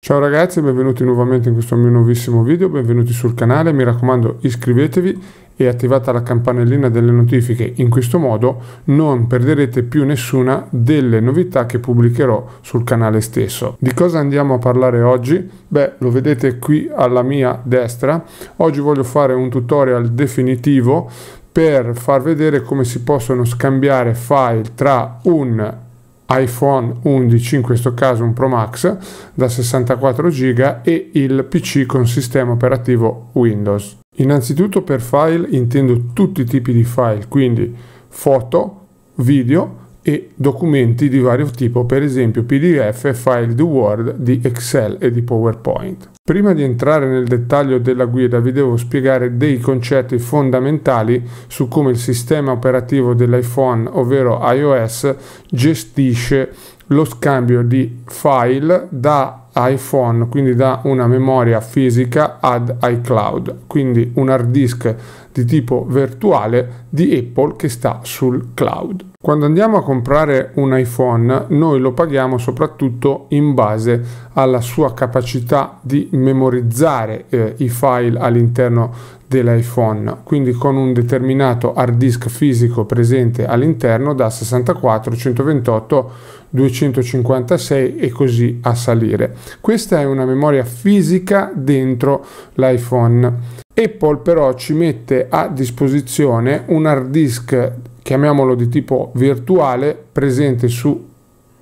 Ciao ragazzi, benvenuti nuovamente in questo mio nuovissimo video, benvenuti sul canale, mi raccomando iscrivetevi e attivate la campanellina delle notifiche, in questo modo non perderete più nessuna delle novità che pubblicherò sul canale stesso. Di cosa andiamo a parlare oggi? Beh, lo vedete qui alla mia destra, oggi voglio fare un tutorial definitivo per far vedere come si possono scambiare file tra un iPhone 11, in questo caso un Pro Max da 64 GB e il PC con sistema operativo Windows. Innanzitutto per file intendo tutti i tipi di file, quindi foto, video e documenti di vario tipo, per esempio PDF, file di Word, di Excel e di PowerPoint. Prima di entrare nel dettaglio della guida vi devo spiegare dei concetti fondamentali su come il sistema operativo dell'iPhone, ovvero iOS, gestisce lo scambio di file da iPhone, quindi da una memoria fisica ad iCloud, quindi un hard disk di tipo virtuale di Apple che sta sul cloud. Quando andiamo a comprare un iPhone noi lo paghiamo soprattutto in base alla sua capacità di memorizzare eh, i file all'interno dell'iPhone, quindi con un determinato hard disk fisico presente all'interno da 64, 128, 256 e così a salire. Questa è una memoria fisica dentro l'iPhone. Apple però ci mette a disposizione un hard disk chiamiamolo di tipo virtuale, presente su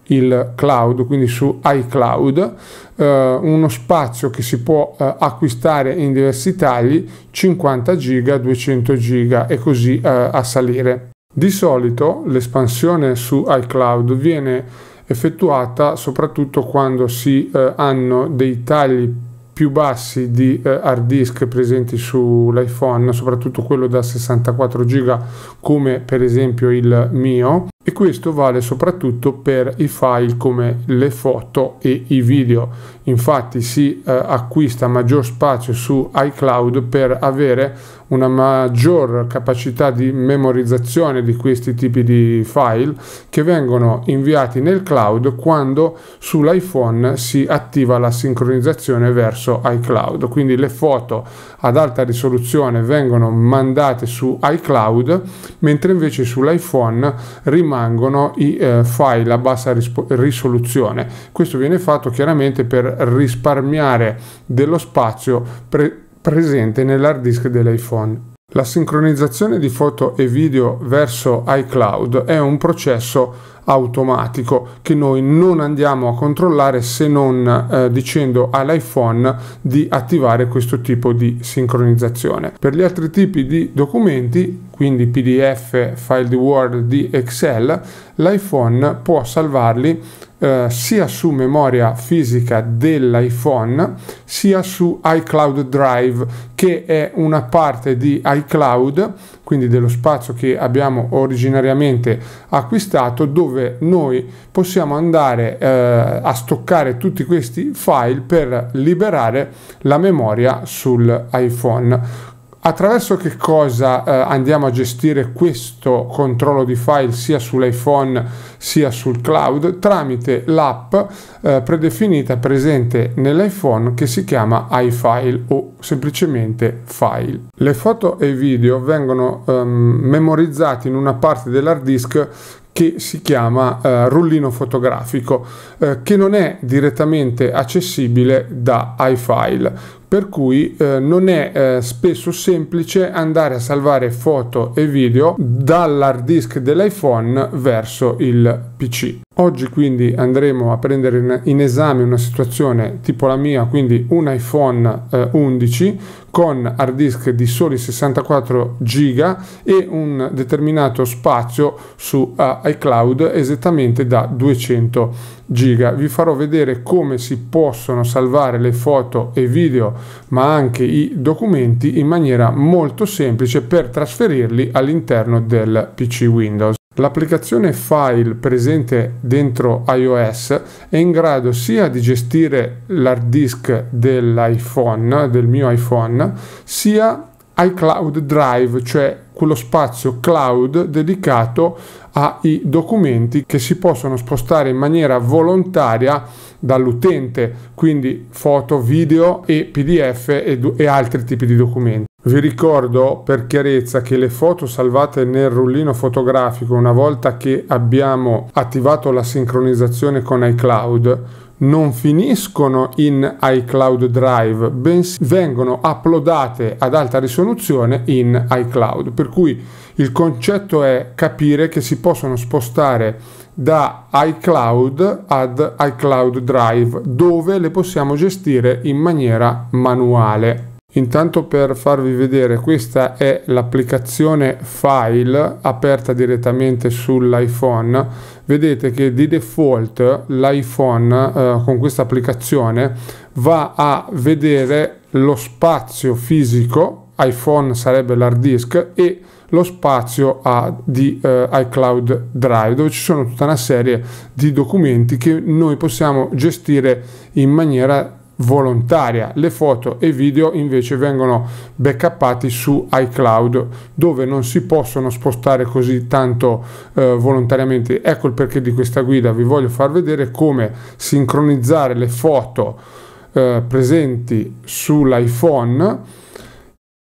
il cloud, quindi su iCloud, eh, uno spazio che si può eh, acquistare in diversi tagli, 50 giga, 200 giga e così eh, a salire. Di solito l'espansione su iCloud viene effettuata soprattutto quando si eh, hanno dei tagli più bassi di eh, hard disk presenti sull'iPhone, soprattutto quello da 64 GB come per esempio il mio e questo vale soprattutto per i file come le foto e i video infatti si eh, acquista maggior spazio su iCloud per avere una maggior capacità di memorizzazione di questi tipi di file che vengono inviati nel cloud quando sull'iPhone si attiva la sincronizzazione verso iCloud. Quindi le foto ad alta risoluzione vengono mandate su iCloud, mentre invece sull'iPhone rimangono i eh, file a bassa risoluzione. Questo viene fatto chiaramente per risparmiare dello spazio pre- presente nell'hard disk dell'iPhone. La sincronizzazione di foto e video verso iCloud è un processo automatico che noi non andiamo a controllare se non eh, dicendo all'iPhone di attivare questo tipo di sincronizzazione. Per gli altri tipi di documenti, quindi PDF, file di Word, di Excel, l'iPhone può salvarli eh, sia su memoria fisica dell'iPhone sia su iCloud Drive che è una parte di iCloud quindi dello spazio che abbiamo originariamente acquistato dove noi possiamo andare eh, a stoccare tutti questi file per liberare la memoria sull'iPhone Attraverso che cosa eh, andiamo a gestire questo controllo di file sia sull'iPhone sia sul cloud? Tramite l'app eh, predefinita presente nell'iPhone che si chiama iFile o semplicemente File. Le foto e i video vengono ehm, memorizzati in una parte dell'hard disk che si chiama eh, rullino fotografico, eh, che non è direttamente accessibile da iFile per cui eh, non è eh, spesso semplice andare a salvare foto e video dall'hard disk dell'iPhone verso il PC. Oggi quindi andremo a prendere in, esame una situazione tipo la mia, quindi un iPhone eh, 11 con hard disk di soli 64 giga e un determinato spazio su uh, iCloud esattamente da 200 giga. Vi farò vedere come si possono salvare le foto e video ma anche i documenti in maniera molto semplice per trasferirli all'interno del PC Windows. L'applicazione file presente dentro iOS è in grado sia di gestire l'hard disk dell'iPhone, del mio iPhone, sia iCloud Drive, cioè quello spazio cloud dedicato ai documenti che si possono spostare in maniera volontaria dall'utente, quindi foto, video e PDF e, e altri tipi di documenti. Vi ricordo per chiarezza che le foto salvate nel rullino fotografico una volta che abbiamo attivato la sincronizzazione con iCloud non finiscono in iCloud Drive, bensì vengono uploadate ad alta risoluzione in iCloud. Per cui il concetto è capire che si possono spostare da iCloud ad iCloud Drive dove le possiamo gestire in maniera manuale. Intanto per farvi vedere questa è l'applicazione file aperta direttamente sull'iPhone vedete che di default l'iPhone eh, con questa applicazione va a vedere lo spazio fisico iPhone sarebbe l'hard disk e lo spazio a, di eh, iCloud Drive dove ci sono tutta una serie di documenti che noi possiamo gestire in maniera volontaria. Le foto e video invece vengono backuppati su iCloud dove non si possono spostare così tanto eh, volontariamente. Ecco il perché di questa guida, vi voglio far vedere come sincronizzare le foto eh, presenti sull'iPhone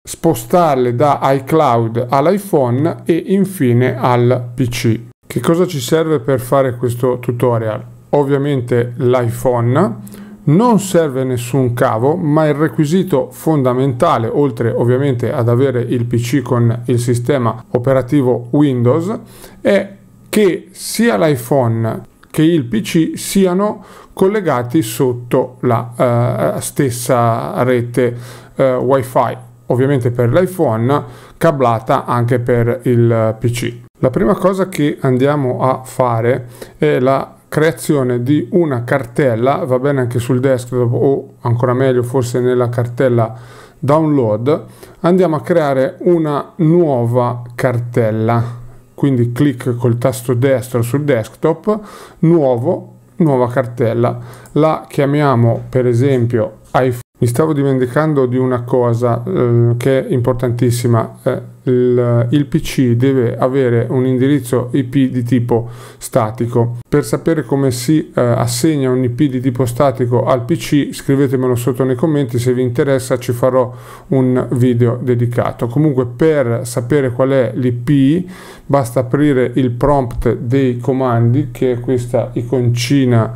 spostarle da iCloud all'iPhone e infine al PC. Che cosa ci serve per fare questo tutorial? Ovviamente l'iPhone, non serve nessun cavo, ma il requisito fondamentale, oltre ovviamente ad avere il PC con il sistema operativo Windows, è che sia l'iPhone che il PC siano collegati sotto la eh, stessa rete eh, WiFi ovviamente per l'iPhone, cablata anche per il PC. La prima cosa che andiamo a fare è la creazione di una cartella, va bene anche sul desktop o ancora meglio forse nella cartella download, andiamo a creare una nuova cartella. Quindi clic col tasto destro sul desktop, nuovo, nuova cartella. La chiamiamo per esempio iPhone mi stavo dimenticando di una cosa eh, che è importantissima. Eh, il, il, PC deve avere un indirizzo IP di tipo statico. Per sapere come si eh, assegna un IP di tipo statico al PC, scrivetemelo sotto nei commenti. Se vi interessa, ci farò un video dedicato. Comunque, per sapere qual è l'IP, basta aprire il prompt dei comandi, che è questa iconcina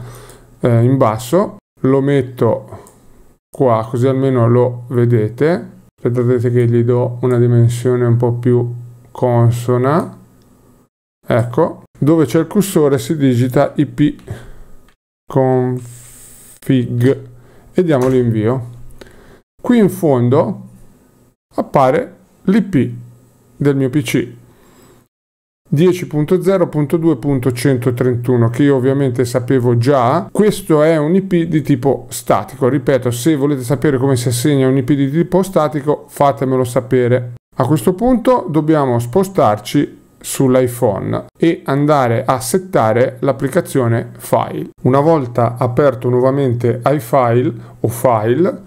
eh, in basso. Lo metto qua così almeno lo vedete aspettate che gli do una dimensione un po' più consona ecco dove c'è il cursore si digita ip config e diamo l'invio qui in fondo appare l'ip del mio pc 10.0.2.131 che io ovviamente sapevo già questo è un IP di tipo statico ripeto se volete sapere come si assegna un IP di tipo statico fatemelo sapere a questo punto dobbiamo spostarci sull'iPhone e andare a settare l'applicazione File. Una volta aperto nuovamente iFile o File,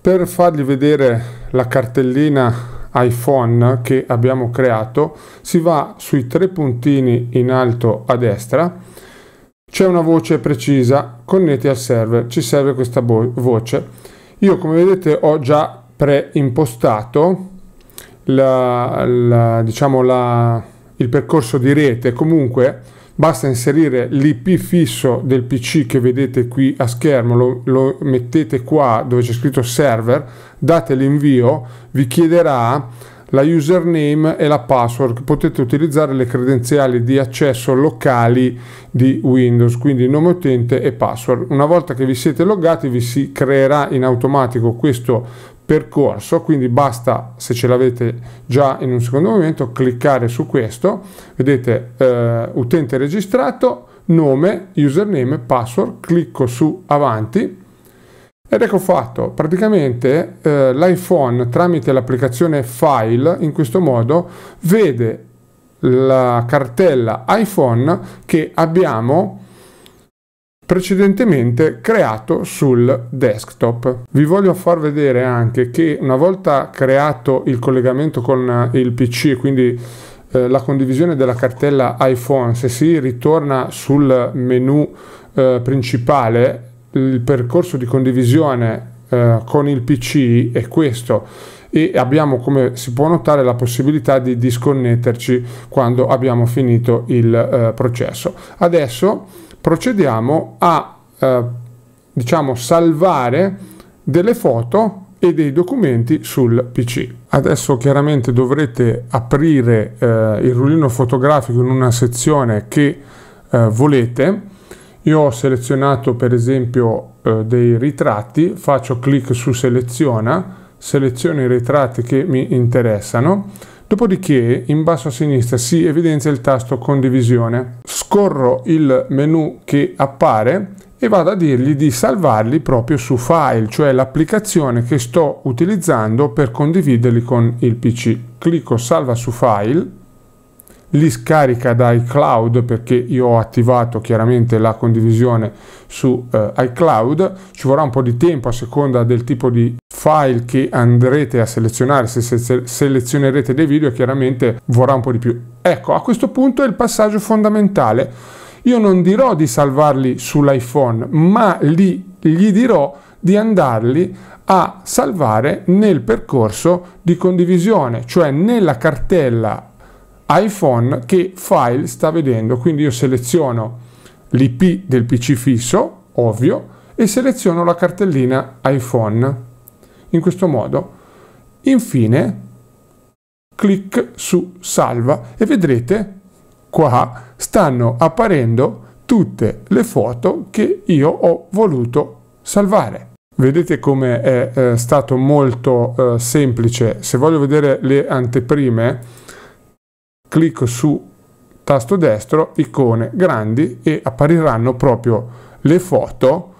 per fargli vedere la cartellina iPhone che abbiamo creato, si va sui tre puntini in alto a destra, c'è una voce precisa, connetti al server, ci serve questa voce. Io come vedete ho già preimpostato la, la, diciamo la, il percorso di rete, comunque basta inserire l'ip fisso del pc che vedete qui a schermo lo, lo mettete qua dove c'è scritto server date l'invio vi chiederà la username e la password potete utilizzare le credenziali di accesso locali di Windows quindi nome utente e password una volta che vi siete loggati vi si creerà in automatico questo percorso, quindi basta se ce l'avete già in un secondo momento cliccare su questo, vedete eh, utente registrato, nome, username, password, clicco su avanti ed ecco fatto, praticamente eh, l'iPhone tramite l'applicazione File in questo modo vede la cartella iPhone che abbiamo precedentemente creato sul desktop. Vi voglio far vedere anche che una volta creato il collegamento con eh, il PC, quindi eh, la condivisione della cartella iPhone, se si ritorna sul menu eh, principale, il percorso di condivisione eh, con il PC è questo e abbiamo come si può notare la possibilità di disconnetterci quando abbiamo finito il eh, processo. Adesso procediamo a eh, diciamo salvare delle foto e dei documenti sul PC. Adesso chiaramente dovrete aprire eh, il rullino fotografico in una sezione che eh, volete. Io ho selezionato per esempio eh, dei ritratti, faccio clic su seleziona, seleziono i ritratti che mi interessano Dopodiché in basso a sinistra si evidenzia il tasto condivisione. Scorro il menu che appare e vado a dirgli di salvarli proprio su file, cioè l'applicazione che sto utilizzando per condividerli con il PC. Clicco salva su file li scarica da iCloud perché io ho attivato chiaramente la condivisione su eh, iCloud, ci vorrà un po' di tempo a seconda del tipo di file che andrete a selezionare, se, se, se selezionerete dei video chiaramente vorrà un po' di più. Ecco, a questo punto è il passaggio fondamentale. Io non dirò di salvarli sull'iPhone, ma li, gli dirò di andarli a salvare nel percorso di condivisione, cioè nella cartella iPhone che file sta vedendo. Quindi io seleziono l'IP del PC fisso, ovvio, e seleziono la cartellina iPhone. In questo modo. Infine, clic su salva e vedrete qua stanno apparendo tutte le foto che io ho voluto salvare. Vedete come è eh, stato molto eh, semplice. Se voglio vedere le anteprime, clicco su tasto destro, icone grandi e appariranno proprio le foto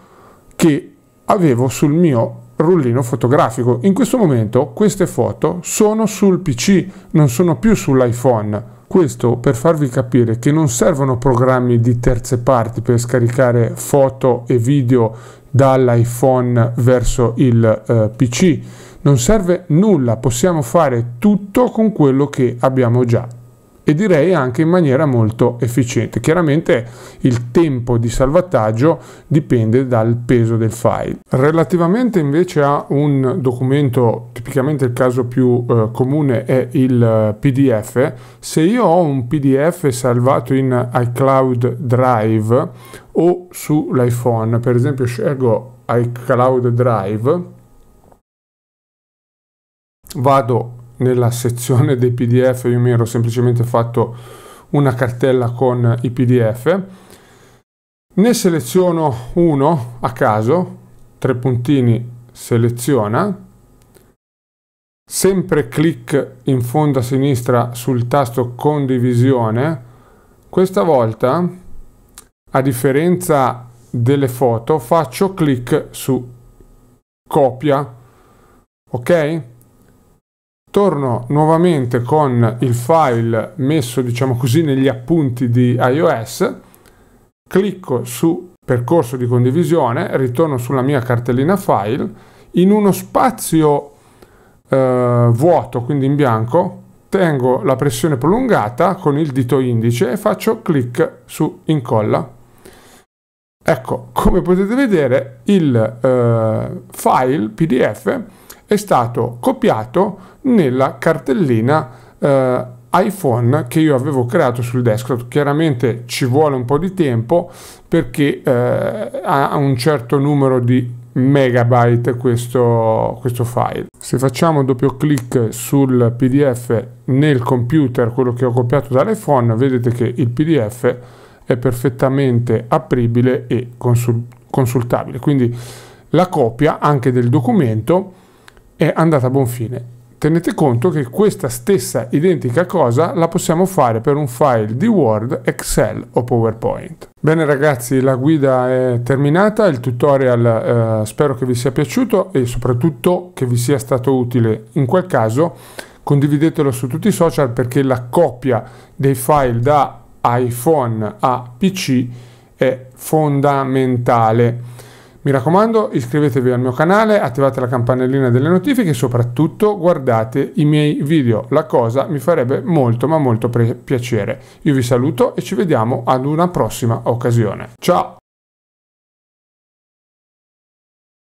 che avevo sul mio rullino fotografico. In questo momento queste foto sono sul PC, non sono più sull'iPhone. Questo per farvi capire che non servono programmi di terze parti per scaricare foto e video dall'iPhone verso il eh, PC. Non serve nulla, possiamo fare tutto con quello che abbiamo già e direi anche in maniera molto efficiente. Chiaramente il tempo di salvataggio dipende dal peso del file. Relativamente invece a un documento, tipicamente il caso più eh, comune è il eh, PDF, se io ho un PDF salvato in iCloud Drive o sull'iPhone, per esempio scelgo iCloud Drive, vado nella sezione dei PDF io mi ero semplicemente fatto una cartella con i PDF. Ne seleziono uno a caso, tre puntini, seleziona, sempre clic in fondo a sinistra sul tasto condivisione. Questa volta, a differenza delle foto, faccio clic su copia. Ok? Torno nuovamente con il file messo, diciamo così, negli appunti di iOS, clicco su percorso di condivisione, ritorno sulla mia cartellina file, in uno spazio eh, vuoto, quindi in bianco, tengo la pressione prolungata con il dito indice e faccio clic su incolla. Ecco, come potete vedere il eh, file PDF è stato copiato nella cartellina eh, iPhone che io avevo creato sul desktop. Chiaramente ci vuole un po' di tempo perché eh, ha un certo numero di megabyte questo, questo file. Se facciamo doppio clic sul PDF nel computer, quello che ho copiato dall'iPhone, vedete che il PDF è perfettamente apribile e consultabile. Quindi la copia anche del documento è andata a buon fine. Tenete conto che questa stessa identica cosa la possiamo fare per un file di Word, Excel o PowerPoint. Bene ragazzi, la guida è terminata, il tutorial eh, spero che vi sia piaciuto e soprattutto che vi sia stato utile. In quel caso condividetelo su tutti i social perché la coppia dei file da iPhone a PC è fondamentale mi raccomando, iscrivetevi al mio canale, attivate la campanellina delle notifiche e soprattutto guardate i miei video. La cosa mi farebbe molto ma molto piacere. Io vi saluto e ci vediamo ad una prossima occasione. Ciao!